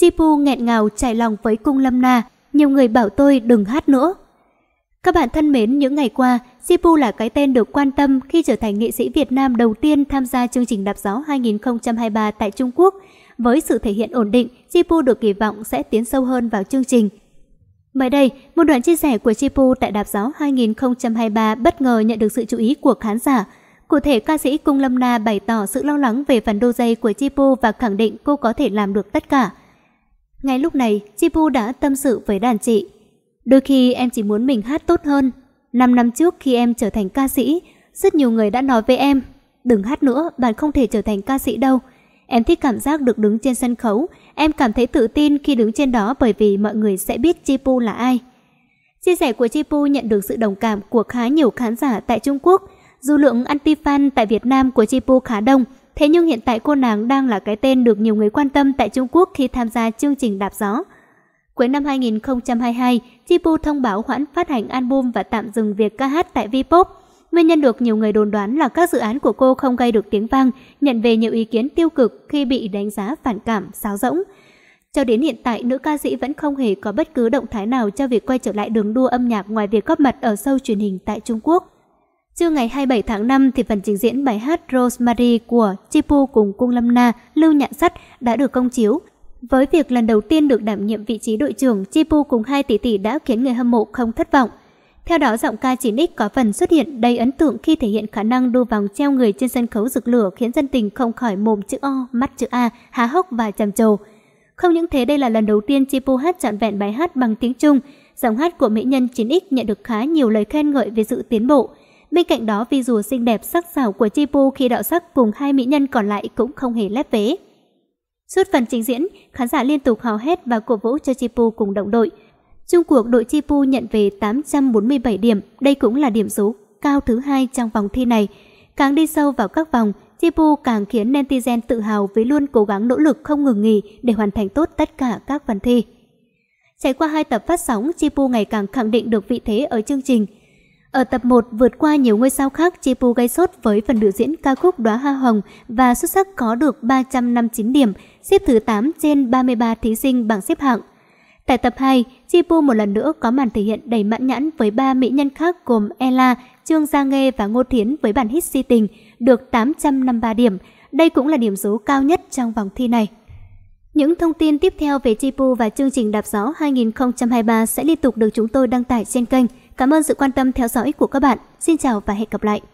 Jipu nghẹn ngào trải lòng với cung lâm na, nhiều người bảo tôi đừng hát nữa. Các bạn thân mến, những ngày qua, Jipu là cái tên được quan tâm khi trở thành nghệ sĩ Việt Nam đầu tiên tham gia chương trình đạp gió 2023 tại Trung Quốc. Với sự thể hiện ổn định, Jipu được kỳ vọng sẽ tiến sâu hơn vào chương trình. Mới đây, một đoạn chia sẻ của Jipu tại đạp gió 2023 bất ngờ nhận được sự chú ý của khán giả. Cụ thể, ca sĩ Cung Lâm Na bày tỏ sự lo lắng về phần đô dây của Jipu và khẳng định cô có thể làm được tất cả – ngay lúc này, Chipu đã tâm sự với đàn chị. Đôi khi em chỉ muốn mình hát tốt hơn. Năm năm trước khi em trở thành ca sĩ, rất nhiều người đã nói với em, đừng hát nữa, bạn không thể trở thành ca sĩ đâu. Em thích cảm giác được đứng trên sân khấu, em cảm thấy tự tin khi đứng trên đó bởi vì mọi người sẽ biết Chipu là ai. Chia sẻ của Chipu nhận được sự đồng cảm của khá nhiều khán giả tại Trung Quốc. Dù lượng anti-fan tại Việt Nam của Chipu khá đông, Thế nhưng hiện tại cô nàng đang là cái tên được nhiều người quan tâm tại Trung Quốc khi tham gia chương trình đạp gió. Cuối năm 2022, Jibu thông báo hoãn phát hành album và tạm dừng việc ca hát tại Vpop. Nguyên nhân được nhiều người đồn đoán là các dự án của cô không gây được tiếng vang, nhận về nhiều ý kiến tiêu cực khi bị đánh giá phản cảm, xáo rỗng. Cho đến hiện tại, nữ ca sĩ vẫn không hề có bất cứ động thái nào cho việc quay trở lại đường đua âm nhạc ngoài việc góp mặt ở sâu truyền hình tại Trung Quốc. Trưa ngày 27 tháng 5 thì phần trình diễn bài hát Rosemary của Chipu cùng Cung Lâm Na, Lưu Nhạn Sắt đã được công chiếu. Với việc lần đầu tiên được đảm nhiệm vị trí đội trưởng, Chipu cùng hai tỷ tỷ đã khiến người hâm mộ không thất vọng. Theo đó, giọng ca chỉ X có phần xuất hiện đầy ấn tượng khi thể hiện khả năng đu vòng treo người trên sân khấu rực lửa khiến dân tình không khỏi mồm chữ O, mắt chữ A, há hốc và trầm trồ. Không những thế, đây là lần đầu tiên Chipu hát trọn vẹn bài hát bằng tiếng Trung. Giọng hát của mỹ nhân 9X nhận được khá nhiều lời khen ngợi về sự tiến bộ. Bên cạnh đó, vì dù xinh đẹp sắc sảo của Chibu khi đạo sắc cùng hai mỹ nhân còn lại cũng không hề lép vế. Suốt phần trình diễn, khán giả liên tục hào hét và cổ vũ cho Chipu cùng đồng đội. Chung cuộc đội Chipu nhận về 847 điểm, đây cũng là điểm số cao thứ hai trong vòng thi này. Càng đi sâu vào các vòng, Chipu càng khiến netizen tự hào vì luôn cố gắng nỗ lực không ngừng nghỉ để hoàn thành tốt tất cả các phần thi. Trải qua hai tập phát sóng, Chipu ngày càng khẳng định được vị thế ở chương trình – ở tập 1 vượt qua nhiều ngôi sao khác, Chipu gây sốt với phần biểu diễn ca khúc Đóa Hoa Hồng và xuất sắc có được 359 điểm, xếp thứ 8 trên 33 thí sinh bảng xếp hạng. Tại tập 2, Chipu một lần nữa có màn thể hiện đầy mãn nhãn với ba mỹ nhân khác gồm Ella, Trương Gia Nghê và Ngô Thiến với bản hit si tình, được 853 điểm. Đây cũng là điểm số cao nhất trong vòng thi này. Những thông tin tiếp theo về Chipu và chương trình Đạp Gió 2023 sẽ liên tục được chúng tôi đăng tải trên kênh. Cảm ơn sự quan tâm theo dõi của các bạn. Xin chào và hẹn gặp lại.